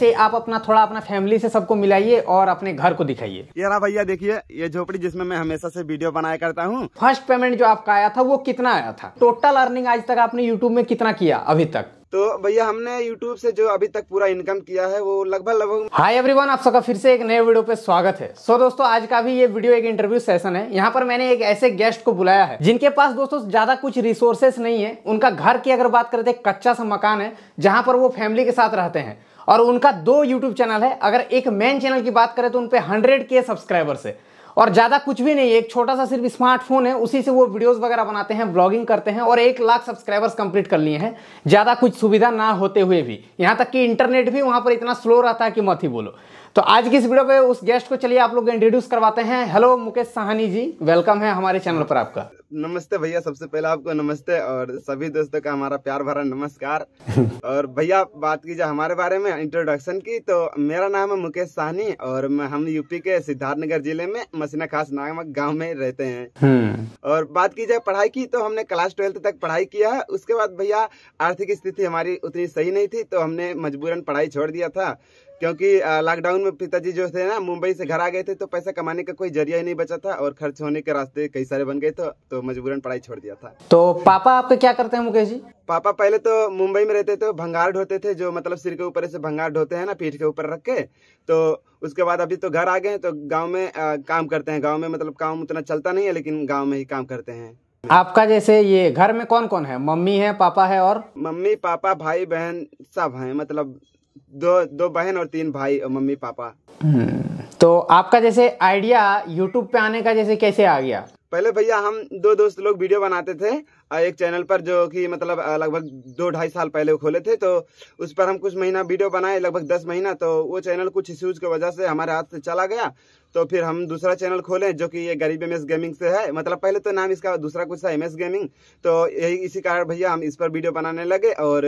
से आप अपना थोड़ा अपना फैमिली से सबको मिलाइए और अपने घर को दिखाइए ये रहा भैया देखिए ये झोपड़ी जिसमें मैं हमेशा से वीडियो बनाया करता हूँ फर्स्ट पेमेंट जो आपका आया था वो कितना आया था टोटल अर्निंग आज तक आपने यूट्यूब में कितना किया अभी तक तो भैया हमने YouTube से जो अभी तक पूरा इनकम किया है वो लगभग लगभग हाय एवरीवन आप सबका फिर से एक नए वीडियो पे स्वागत है सो so, दोस्तों आज का भी ये वीडियो एक इंटरव्यू सेशन है यहाँ पर मैंने एक ऐसे गेस्ट को बुलाया है जिनके पास दोस्तों ज्यादा कुछ रिसोर्सेस नहीं है उनका घर की अगर बात करें तो कच्चा सा मकान है जहाँ पर वो फैमिली के साथ रहते हैं और उनका दो यूट्यूब चैनल है अगर एक मेन चैनल की बात करें तो उनपे हंड्रेड के सब्सक्राइबर्स है और ज़्यादा कुछ भी नहीं है एक छोटा सा सिर्फ स्मार्टफोन है उसी से वो वीडियोस वगैरह बनाते हैं ब्लॉगिंग करते हैं और एक लाख सब्सक्राइबर्स कंप्लीट कर लिए हैं ज़्यादा कुछ सुविधा ना होते हुए भी यहाँ तक कि इंटरनेट भी वहाँ पर इतना स्लो रहता है कि मत ही बोलो तो आज की इस वीडियो पे उस गेस्ट को चलिए आप लोग इंट्रोड्यूस करवाते हैं हेलो मुकेश साहनी जी वेलकम है हमारे चैनल पर आपका नमस्ते भैया सबसे पहले आपको नमस्ते और सभी दोस्तों का हमारा प्यार भरा नमस्कार और भैया बात की जाए हमारे बारे में इंट्रोडक्शन की तो मेरा नाम है मुकेश साहनी और हम यूपी के सिद्धार्थनगर जिले में मसीना खास नामक गाँव में रहते हैं हम्म। और बात की जाए पढ़ाई की तो हमने क्लास ट्वेल्थ तक पढ़ाई किया है उसके बाद भैया आर्थिक स्थिति हमारी उतनी सही नहीं थी तो हमने मजबूरन पढ़ाई छोड़ दिया था क्योंकि लॉकडाउन में पिताजी जो थे ना मुंबई से घर आ गए थे तो पैसा कमाने का कोई जरिया ही नहीं बचा था और खर्च होने के रास्ते कई सारे बन गए थे तो, तो मजबूरन पढ़ाई छोड़ दिया था तो पापा आपके क्या करते हैं मुकेश जी पापा पहले तो मुंबई में रहते थे भंगार ढोते थे जो मतलब सिर के ऊपर ऐसे भंगार ढोते हैं ना पीठ के ऊपर रख के तो उसके बाद अभी तो घर आ गए तो गाँव में आ, काम करते हैं गाँव में मतलब काम उतना चलता नहीं है लेकिन गाँव में ही काम करते हैं आपका जैसे ये घर में कौन कौन है मम्मी है पापा है और मम्मी पापा भाई बहन सब हैं मतलब दो दो बहन और तीन भाई और मम्मी पापा हम्म, तो आपका जैसे आइडिया यूट्यूब पे आने का जैसे कैसे आ गया पहले भैया हम दो दोस्त लोग वीडियो बनाते थे एक चैनल पर जो कि मतलब लगभग दो ढाई साल पहले खोले थे तो उस पर हम कुछ महीना वीडियो बनाए लगभग दस महीना तो वो चैनल कुछ इश्यूज की वजह से हमारे हाथ से चला गया तो फिर हम दूसरा चैनल खोलें जो कि ये गरीब एम गेमिंग से है मतलब पहले तो नाम इसका दूसरा कुछ था एम गेमिंग तो यही इसी कारण भैया हम इस पर वीडियो बनाने लगे और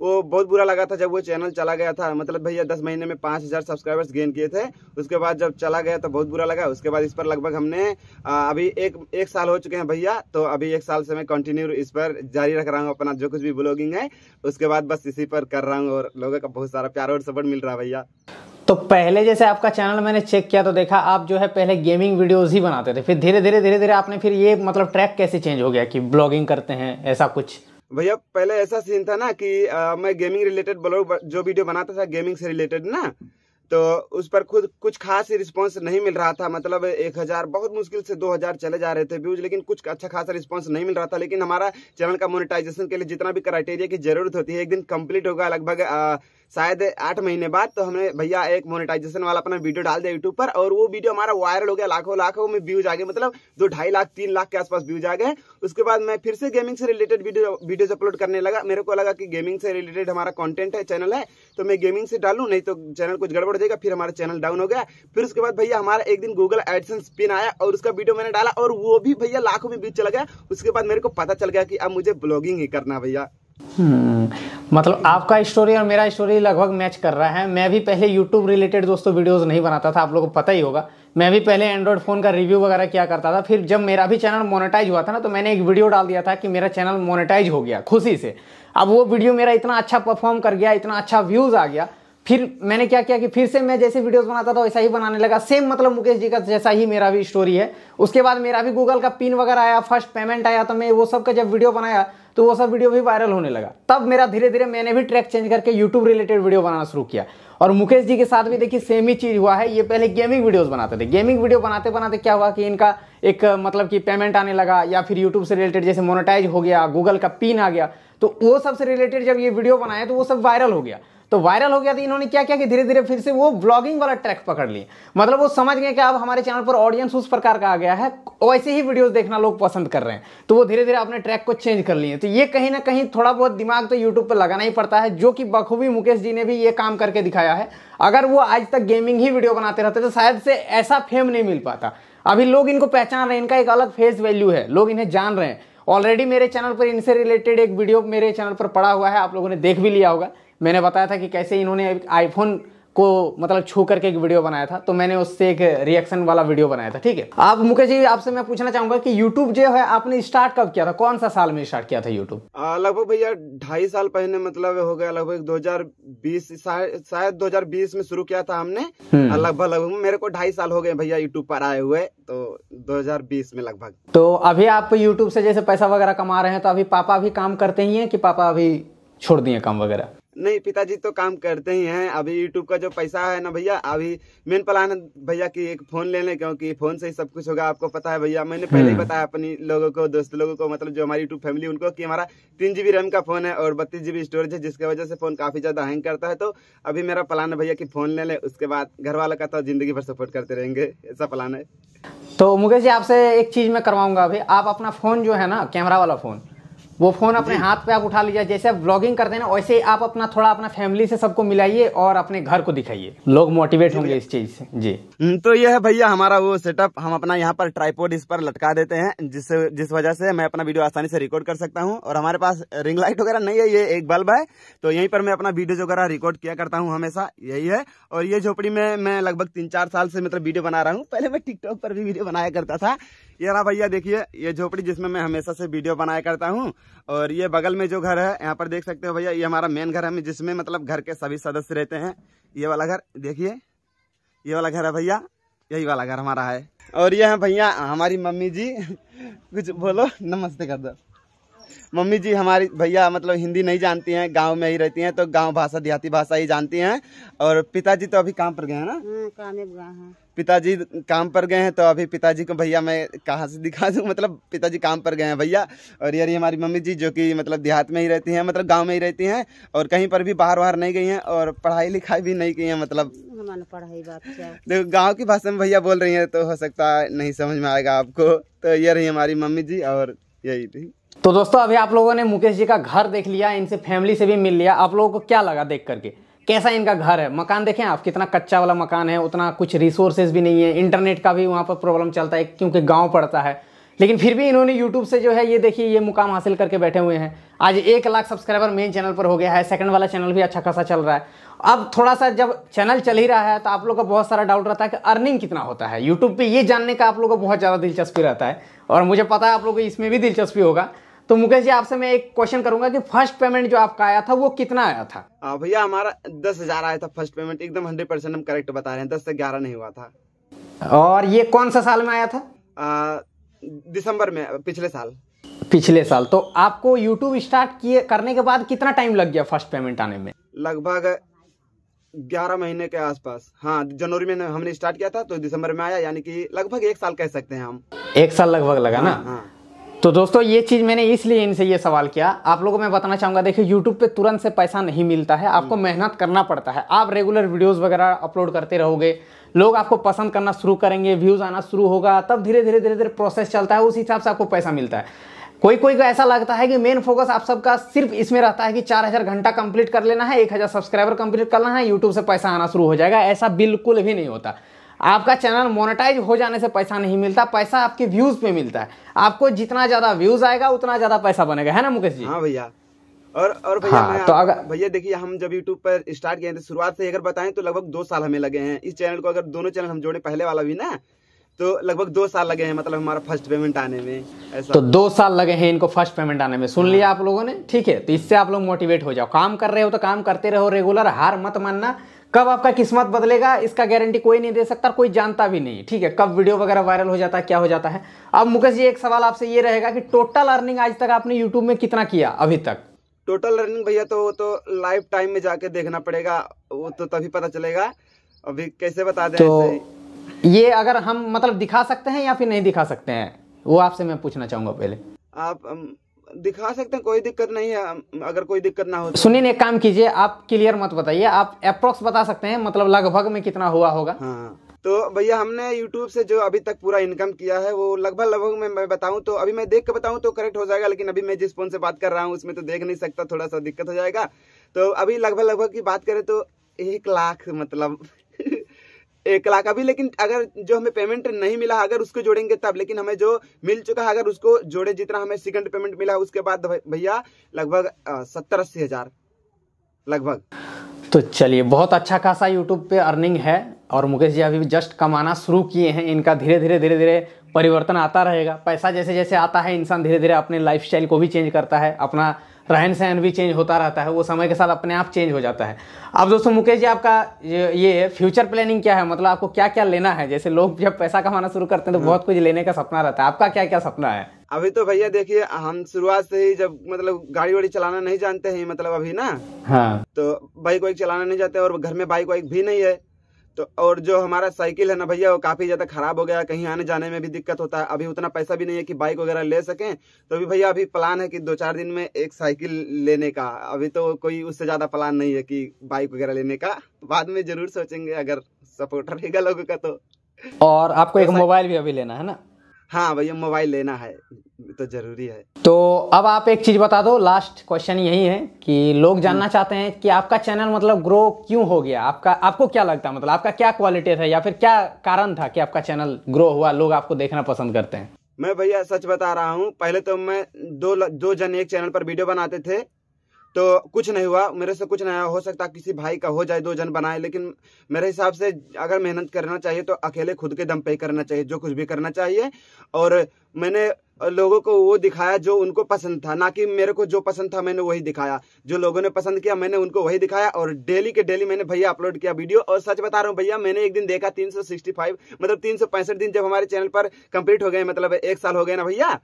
वो बहुत बुरा लगा था जब वो चैनल चला गया था मतलब भैया दस महीने में पाँच हज़ार सब्सक्राइबर्स गेन किए थे उसके बाद जब चला गया तो बहुत बुरा लगा उसके बाद इस पर लगभग हमने अभी एक एक साल हो चुके हैं भैया तो अभी एक साल से मैं कंटिन्यू इस पर जारी रख रहा हूँ अपना जो कुछ भी ब्लॉगिंग है उसके बाद बस इसी पर कर रहा हूँ और लोगों का बहुत सारा प्यार और सपोर्ट मिल रहा है भैया तो पहले जैसे आपका चैनल मैंने चेक किया तो देखा आप जो है पहले गेमिंग वीडियोस ही बनाते थे फिर धीरे धीरे धीरे धीरे आपने फिर ये मतलब ट्रैक कैसे चेंज हो गया कि ब्लॉगिंग करते हैं ऐसा कुछ भैया पहले ऐसा सीन था ना कि आ, मैं गेमिंग रिलेटेड ब्लॉग जो वीडियो बनाता था गेमिंग से रिलेटेड ना तो उस पर खुद कुछ खास रिस्पॉन्स नहीं मिल रहा था मतलब एक हजार बहुत मुश्किल से दो हजार चले जा रहे थे व्यूज लेकिन कुछ अच्छा खासा रिस्पॉन्स नहीं मिल रहा था लेकिन हमारा चैनल का मोनेटाइजेशन के लिए जितना भी क्राइटेरिया की जरूरत होती है एक दिन कंप्लीट होगा लगभग शायद आठ महीने बाद तो हमने भैया एक मोनेटाइजेशन वाला अपना वीडियो डाल दिया यूट्यूब पर और वो वीडियो हमारा वायरल हो गया लाखों लाखों में व्यूज आ गए मतलब दो ढाई लाख तीन लाख के आसपास व्यूज आ गए उसके बाद मैं फिर से गेमिंग से रिलेटेड वीडियोज अपलोड करने लगा मेरे को लगा कि गेमिंग से रिलेटेड हमारा कॉन्टेंट है चैनल है तो मैं गेमिंग से डालू नहीं तो चैनल कुछ गड़बड़ जाएगा फिर हमारा चैनल डाउन हो गया फिर उसके बाद भैया हमारा एक दिन गूगल एडसेंस पिन आया और उसका वीडियो मैंने डाला और वो भी भैया लाखों में व्यूज चला गया उसके बाद मेरे को पता चल गया कि अब मुझे ब्लॉगिंग ही करना भैया हम्म, मतलब आपका स्टोरी और मेरा स्टोरी लगभग मैच कर रहा है मैं भी पहले यूट्यूब रिलेटेड दोस्तों वीडियोस नहीं बनाता था आप लोगों को पता ही होगा मैं भी पहले एंड्रॉयड फ़ोन का रिव्यू वगैरह किया करता था फिर जब मेरा भी चैनल मोनेटाइज हुआ था ना तो मैंने एक वीडियो डाल दिया था कि मेरा चैनल मोनेटाइज हो गया खुशी से अब वो वीडियो मेरा इतना अच्छा परफॉर्म कर गया इतना अच्छा व्यूज़ आ गया फिर मैंने क्या किया कि फिर से मैं जैसे वीडियोस बनाता था वैसा ही बनाने लगा सेम मतलब मुकेश जी का जैसा ही मेरा भी स्टोरी है उसके बाद मेरा भी गूगल का पिन वगैरह आया फर्स्ट पेमेंट आया तो मैं वो सब का जब वीडियो बनाया तो वो सब वीडियो भी वायरल होने लगा तब मेरा धीरे धीरे मैंने भी ट्रैक चेंज करके यूट्यूब रिलेटेड वीडियो बनाना शुरू किया और मुकेश जी के साथ भी देखिए सेम ही चीज़ हुआ है ये पहले गेमिंग वीडियोस बनाते थे गेमिंग वीडियो बनाते बनाते क्या हुआ कि इनका एक मतलब कि पेमेंट आने लगा या फिर यूट्यूब से रिलेटेड जैसे मोनोटाइज हो गया गूगल का पिन आ गया तो वो सब से रिलेटेड जब ये वीडियो बनाए तो वो सब वायरल हो गया तो वायरल हो गया था इन्होंने क्या किया कि धीरे धीरे फिर से वो ब्लॉगिंग वाला ट्रैक पकड़ लिए मतलब वो समझ गए कि अब हमारे चैनल पर ऑडियंस उस प्रकार का आ गया है वैसे ही वीडियोस देखना लोग पसंद कर रहे हैं तो वो धीरे धीरे अपने ट्रैक को चेंज कर लिए तो ये कहीं ना कहीं थोड़ा बहुत दिमाग तो यूट्यूब पर लगाना ही पड़ता है जो कि बखूबी मुकेश जी ने भी ये काम करके दिखाया है अगर वो आज तक गेमिंग ही वीडियो बनाते रहते तो शायद से ऐसा फेम नहीं मिल पाता अभी लोग इनको पहचान रहे हैं इनका एक अलग फेस वैल्यू है लोग इन्हें जान रहे हैं ऑलरेडी मेरे चैनल पर इनसे रिलेटेड एक वीडियो मेरे चैनल पर पड़ा हुआ है आप लोगों ने देख भी लिया होगा मैंने बताया था कि कैसे इन्होंने आईफोन को मतलब छू करके एक वीडियो बनाया था तो मैंने उससे एक रिएक्शन वाला वीडियो बनाया था ठीक है अब मुकेश जी आपसे मैं पूछना चाहूंगा कि YouTube जो है आपने स्टार्ट कब किया था कौन सा साल में स्टार्ट किया था यूट्यूब लगभग भैया ढाई साल पहले मतलब हो गया लगभग 2020 शायद 2020 में शुरू किया था हमने हम्म। लगभग लगभग मेरे को ढाई साल हो गए भैया यूट्यूब पर आए हुए तो दो में लगभग तो अभी आप यूट्यूब से जैसे पैसा वगैरह कमा रहे हैं तो अभी पापा भी काम करते ही है की पापा अभी छोड़ दिए काम वगैरह नहीं पिताजी तो काम करते ही हैं अभी यूट्यूब का जो पैसा है ना भैया अभी मेन प्लान है भैया की एक फोन ले लें क्योंकि फोन से ही सब कुछ होगा आपको पता है भैया मैंने पहले ही हम्म। बताया अपनी लोगों को दोस्त लोगों को मतलब जो हमारी यूट्यूब फैमिली उनको कि हमारा तीन जीबी रैम का फोन है और बत्तीस जीबी स्टोरेज है जिसकी वजह से फोन काफी ज्यादा हैंग करता है तो अभी मेरा प्लान है भैया की फोन ले लें उसके बाद घर वालों का तो जिंदगी भर सपोर्ट करते रहेंगे ऐसा प्लान है तो मुकेश जी आपसे एक चीज मैं करवाऊंगा अभी आप अपना फोन जो है ना कैमरा वाला फोन वो फ़ोन अपने हाथ पे आप उठा लीजिए जैसे आप ब्लॉगिंग करते हैं ना वैसे ही आप अपना थोड़ा अपना फैमिली से सबको मिलाइए और अपने घर को दिखाइए लोग मोटिवेट होंगे इस चीज़ से जी हम्म, तो यह है भैया हमारा वो सेटअप हम अपना यहाँ पर ट्राईपोर्ड इस पर लटका देते हैं जिस जिस वजह से मैं अपना वीडियो आसानी से रिकॉर्ड कर सकता हूँ और हमारे पास रिंग लाइट वगैरह नहीं है ये एक बल्ब है तो यहीं पर मैं अपना वीडियो वगैरह रिकॉर्ड किया करता हूँ हमेशा यही है और ये झोपड़ी में मैं लगभग तीन चार साल से मतलब वीडियो बना रहा हूँ पहले मैं टिकटॉक पर भी वीडियो बनाया करता था ये रहा भैया देखिए ये झोपड़ी जिसमें मैं हमेशा से वीडियो बनाया करता हूँ और ये बगल में जो घर है यहाँ पर देख सकते हो भैया ये हमारा मेन घर है जिसमें मतलब घर के सभी सदस्य रहते हैं ये वाला घर देखिए ये वाला घर है भैया यही वाला घर हमारा है और ये है भैया हमारी मम्मी जी कुछ बोलो नमस्ते कर दो मम्मी जी हमारी भैया मतलब हिंदी नहीं जानती हैं गांव में ही रहती हैं तो गांव भाषा देहाती भाषा ही जानती हैं और पिताजी तो अभी काम पर गए हैं ना हाँ, पिताजी काम पर गए हैं तो अभी पिताजी को भैया मैं कहाँ से दिखा दूँ मतलब पिताजी काम पर गए हैं भैया और यार हमारी मम्मी जी जो कि मतलब देहात में ही रहती हैं मतलब गाँव में ही रहती हैं और कहीं पर भी बाहर बाहर नहीं गई हैं और पढ़ाई लिखाई भी नहीं की है मतलब पढ़ाई देखो गाँव की भाषा में भैया बोल रही हैं तो हो सकता है नहीं समझ में आएगा आपको तो ये रही हमारी मम्मी जी और यही थी तो दोस्तों अभी आप लोगों ने मुकेश जी का घर देख लिया इनसे फैमिली से भी मिल लिया आप लोगों को क्या लगा देख करके कैसा इनका घर है मकान देखें आप कितना कच्चा वाला मकान है उतना कुछ रिसोर्सेज भी नहीं है इंटरनेट का भी वहाँ पर प्रॉब्लम चलता है क्योंकि गांव पड़ता है लेकिन फिर भी इन्होंने यूट्यूब से जो है ये देखिए ये मुकाम हासिल करके बैठे हुए हैं आज एक लाख सब्सक्राइबर मेन चैनल पर हो गया है सेकंड वाला चैनल भी अच्छा खासा चल रहा है अब थोड़ा सा जब चैनल चल ही रहा है तो आप लोग का बहुत सारा डाउट रहता है कि अर्निंग कितना होता है यूट्यूब पे ये जानने का आप लोग का बहुत ज़्यादा दिलचस्पी रहता है और मुझे पता है आप लोग को इसमें भी दिलचस्पी होगा तो मुकेश जी आपसे मैं एक क्वेश्चन करूंगा कि फर्स्ट पेमेंट जो आपका आया था वो कितना आया था भैया हमारा दस आया था फर्स्ट पेमेंट एकदम हंड्रेड हम करेक्ट बता रहे हैं दस से ग्यारह नहीं हुआ था और ये कौन सा साल में आया था दिसंबर में पिछले साल पिछले साल तो आपको YouTube स्टार्ट किए करने के बाद कितना टाइम लग गया फर्स्ट पेमेंट आने में लगभग ग्यारह महीने के आसपास हाँ जनवरी में हमने स्टार्ट किया था तो दिसंबर में आया यानी कि लगभग एक साल कह सकते हैं हम एक साल लगभग लगा ना हाँ।, हाँ। तो दोस्तों ये चीज़ मैंने इसलिए इनसे ये सवाल किया आप लोगों को मैं बताना चाहूँगा देखिए यूट्यूब पे तुरंत से पैसा नहीं मिलता है आपको हम्म। मेहनत करना पड़ता है आप रेगुलर वीडियोस वगैरह अपलोड करते रहोगे लोग आपको पसंद करना शुरू करेंगे व्यूज़ आना शुरू होगा तब धीरे धीरे धीरे धीरे प्रोसेस चलता है उस हिसाब से आपको पैसा मिलता है कोई कोई को ऐसा लगता है कि मेन फोकस आप सबका सिर्फ इसमें रहता है कि 4000 घंटा कंप्लीट कर लेना है 1000 सब्सक्राइबर कंप्लीट करना है यूट्यूब से पैसा आना शुरू हो जाएगा ऐसा बिल्कुल भी नहीं होता आपका चैनल मोनेटाइज हो जाने से पैसा नहीं मिलता पैसा आपके व्यूज पे मिलता है आपको जितना ज्यादा व्यूज आएगा उतना ज्यादा पैसा बनेगा है ना मुकेश जी हाँ भैया और और भैया हाँ, तो अगर भैया देखिए हम जब यूट्यूब पर स्टार्ट किए थे तो शुरुआत से अगर बताएं तो लगभग दो साल हमें लगे हैं इस चैनल को अगर दोनों चैनल हम जोड़े पहले वाला भी ना तो लगभग दो साल लगे हैं मतलब हमारा फर्स्ट पेमेंट आने में ऐसा तो दो साल लगे हैं इनको फर्स्ट पेमेंट आने में सुन लिया आप लोगों ने ठीक है तो इससे आप लोग मोटिवेट हो जाओ काम कर रहे हो तो काम करते रहो रेगुलर हार मत मानना कब आपका किस्मत बदलेगा इसका गारंटी कोई नहीं दे सकता कोई जानता भी नहीं ठीक है कब वीडियो वगैरह वायरल हो जाता है क्या हो जाता है अब मुकेश जी एक सवाल आपसे ये रहेगा कि टोटल अर्निंग आज तक आपने यूट्यूब में कितना किया अभी तक टोटल अर्निंग भैया तो वो तो लाइफ टाइम में जाके देखना पड़ेगा वो तो तभी पता चलेगा अभी कैसे बता दे तो ये अगर हम मतलब दिखा सकते हैं या फिर नहीं दिखा सकते हैं वो आपसे मैं पूछना चाहूंगा पहले आप दिखा सकते हैं कोई दिक्कत नहीं है अगर कोई दिक्कत ना हो तो। सुनिए एक काम कीजिए आप क्लियर मत बताइए आप अप्रोक्स बता सकते हैं मतलब लगभग में कितना हुआ होगा हाँ तो भैया हमने YouTube से जो अभी तक पूरा इनकम किया है वो लगभग लगभग मैं मैं बताऊं तो अभी मैं देख के बताऊं तो करेक्ट हो जाएगा लेकिन अभी मैं जिस फोन से बात कर रहा हूं उसमें तो देख नहीं सकता थोड़ा सा दिक्कत हो जाएगा तो अभी लगभग लगभग की बात करें तो एक लाख मतलब कला का भी लेकिन अगर जो हमें पेमेंट नहीं मिला अगर उसको जोड़ेंगे तब लेकिन हमें जो मिल चुका है अगर उसको जोड़े जितना हमें सेकंड पेमेंट मिला उसके बाद भैया लगभग सत्तर अस्सी हजार लगभग तो चलिए बहुत अच्छा खासा यूट्यूब पे अर्निंग है और मुकेश जी अभी जस्ट कमाना शुरू किए हैं इनका धीरे धीरे धीरे धीरे परिवर्तन आता रहेगा पैसा जैसे जैसे आता है इंसान धीरे धीरे अपने लाइफ को भी चेंज करता है अपना रहन सहन भी चेंज होता रहता है वो समय के साथ अपने आप चेंज हो जाता है अब दोस्तों मुकेश जी आपका ये फ्यूचर प्लानिंग क्या है मतलब आपको क्या क्या लेना है जैसे लोग जब पैसा कमाना शुरू करते हैं तो हम्म। बहुत कुछ लेने का सपना रहता है आपका क्या क्या सपना है अभी तो भैया देखिए हम शुरुआत से ही जब मतलब गाड़ी वाड़ी चलाना नहीं जानते हैं मतलब अभी ना हाँ तो बाइक वाइक चलाना नहीं जानते और घर में बाइक वाइक भी नहीं है तो और जो हमारा साइकिल है ना भैया वो काफ़ी ज़्यादा खराब हो गया कहीं आने जाने में भी दिक्कत होता है अभी उतना पैसा भी नहीं है कि बाइक वगैरह ले सकें तो अभी भैया अभी प्लान है कि दो चार दिन में एक साइकिल लेने का अभी तो कोई उससे ज़्यादा प्लान नहीं है कि बाइक वगैरह लेने का बाद में ज़रूर सोचेंगे अगर सपोर्ट रहेगा लोगों का तो और आपको तो एक मोबाइल भी अभी लेना है ना हाँ भैया मोबाइल लेना है तो ज़रूरी है तो अब आप एक चीज़ बता दो लास्ट क्वेश्चन यही है कि लोग जानना हम्म। चाहते हैं कि आपका चैनल मतलब ग्रो क्यों हो गया आपका आपको क्या लगता है मतलब आपका क्या क्वालिटी था या फिर क्या कारण था कि आपका चैनल ग्रो हुआ लोग आपको देखना पसंद करते हैं मैं भैया सच बता रहा हूँ पहले तो मैं दो दो जन एक चैनल पर वीडियो बनाते थे तो कुछ नहीं हुआ मेरे से कुछ नहीं हो सकता किसी भाई का हो जाए दो जन बनाए लेकिन मेरे हिसाब से अगर मेहनत करना चाहिए तो अकेले खुद के दम पे ही करना चाहिए जो कुछ भी करना चाहिए और मैंने लोगों को वो दिखाया जो उनको पसंद था ना कि मेरे को जो पसंद था मैंने वही दिखाया जो लोगों ने पसंद किया मैंने उनको वही दिखाया और डेली के डेली मैंने भैया अपलोड किया वीडियो और सच बता रहा हूँ भैया मैंने एक दिन देखा 365 मतलब तीन दिन जब हमारे चैनल पर कंप्लीट हो गए मतलब एक साल हो गए ना भैया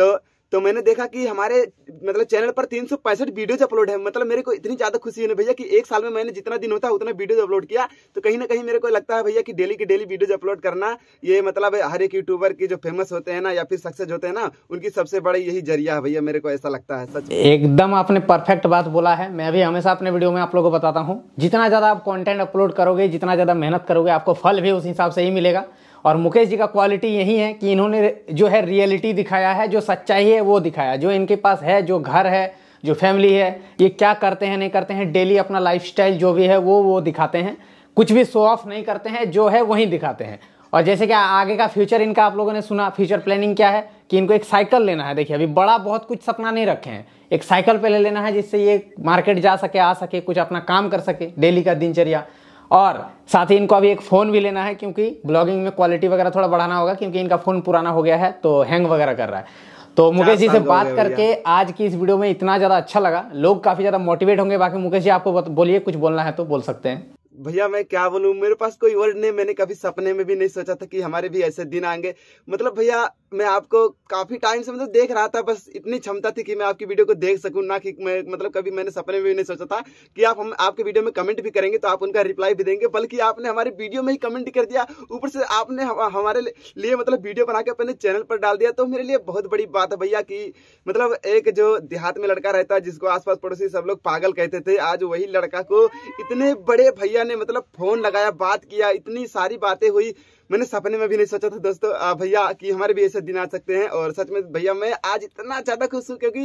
तो तो मैंने देखा कि हमारे मतलब चैनल पर तीन सौ पैंसठ वीडियोज अपलोड है मतलब मेरे को इतनी ज्यादा खुशी होने भैया कि एक साल में मैंने जितना दिन होता है उतना वीडियोज अपलोड किया तो कहीं ना कहीं मेरे को लगता है भैया कि डेली की डेली वीडियोज अपलोड करना ये मतलब हर एक यूट्यूबर की जो फेमस होते हैं ना या फिर सक्सेस होते हैं ना उनकी सबसे बड़ी यही जरिया है भैया मेरे को ऐसा लगता है सच एकदम आपने परफेक्ट बात बोला है मैं भी हमेशा अपने वीडियो में आप लोगों को बताता हूँ जितना ज्यादा आप कॉन्टेंट अपलोड करोगे जितना ज्यादा मेहनत करोगे आपको फल भी उस हिसाब से ही मिलेगा और मुकेश जी का क्वालिटी यही है कि इन्होंने जो है रियलिटी दिखाया है जो सच्चाई है वो दिखाया जो इनके पास है जो घर है जो फैमिली है ये क्या करते हैं नहीं करते हैं डेली अपना लाइफस्टाइल जो भी है वो वो दिखाते हैं कुछ भी शो ऑफ नहीं करते हैं जो है वही दिखाते हैं और जैसे कि आगे का फ्यूचर इनका आप लोगों ने सुना फ्यूचर प्लानिंग क्या है कि इनको एक साइकिल लेना है देखिए अभी बड़ा बहुत कुछ सपना नहीं रखे हैं एक साइकिल पहले लेना है जिससे ये मार्केट जा सके आ सके कुछ अपना काम कर सके डेली का दिनचर्या और साथ ही इनको अभी एक फ़ोन भी लेना है क्योंकि ब्लॉगिंग में क्वालिटी वगैरह थोड़ा बढ़ाना होगा क्योंकि इनका फ़ोन पुराना हो गया है तो हैंग वगैरह कर रहा है तो मुकेश जी से बात करके आज की इस वीडियो में इतना ज़्यादा अच्छा लगा लोग काफ़ी ज़्यादा मोटिवेट होंगे बाकी मुकेश जी आपको बोलिए कुछ बोलना है तो बोल सकते हैं भैया मैं क्या बोलूँ मेरे पास कोई वर्ड नहीं मैंने कभी सपने में भी नहीं सोचा था कि हमारे भी ऐसे दिन आएंगे मतलब भैया मैं आपको काफ़ी टाइम से मतलब देख रहा था बस इतनी क्षमता थी कि मैं आपकी वीडियो को देख सकूँ ना कि मैं मतलब कभी मैंने सपने में भी नहीं सोचा था कि आप हम आपके वीडियो में कमेंट भी करेंगे तो आप उनका रिप्लाई भी देंगे बल्कि आपने हमारे वीडियो में ही कमेंट कर दिया ऊपर से आपने हमारे लिए मतलब वीडियो बना के अपने चैनल पर डाल दिया तो मेरे लिए बहुत बड़ी बात है भैया कि मतलब एक जो देहात में लड़का रहता है जिसको आस पड़ोसी सब लोग पागल कहते थे आज वही लड़का को इतने बड़े भैया ने मतलब फोन लगाया बात किया इतनी सारी बातें हुई मैंने सपने में भी नहीं सोचा था दोस्तों भैया कि हमारे भी ऐसे दिन आ सकते हैं और सच में भैया मैं आज इतना ज़्यादा खुश हूँ क्योंकि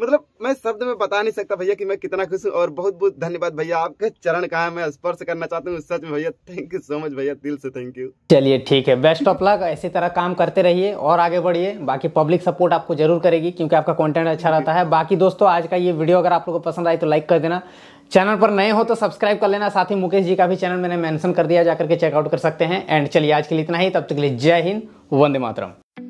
मतलब मैं शब्द में बता नहीं सकता भैया कि मैं कितना खुश हूँ और बहुत बहुत धन्यवाद भैया आपके चरण कहा मैं स्पर्श करना चाहता हूँ सच में भैया थैंक यू सो मच भैया दिल से थैंक यू चलिए ठीक है बेस्ट ऑफ लक ऐसी तरह काम करते रहिए और आगे बढ़िए बाकी पब्लिक सपोर्ट आपको जरूर करेगी क्योंकि आपका कॉन्टेंट अच्छा रहता है बाकी दोस्तों आज का ये वीडियो अगर आप लोग को पसंद आई तो लाइक कर देना चैनल पर नए हो तो सब्सक्राइब कर लेना साथ ही मुकेश जी का भी चैनल मैंने मेंशन कर दिया जाकर के चेकआउट कर सकते हैं एंड चलिए आज आज के लिए इतना ही तब तक के लिए जय हिंद वंदे मातरम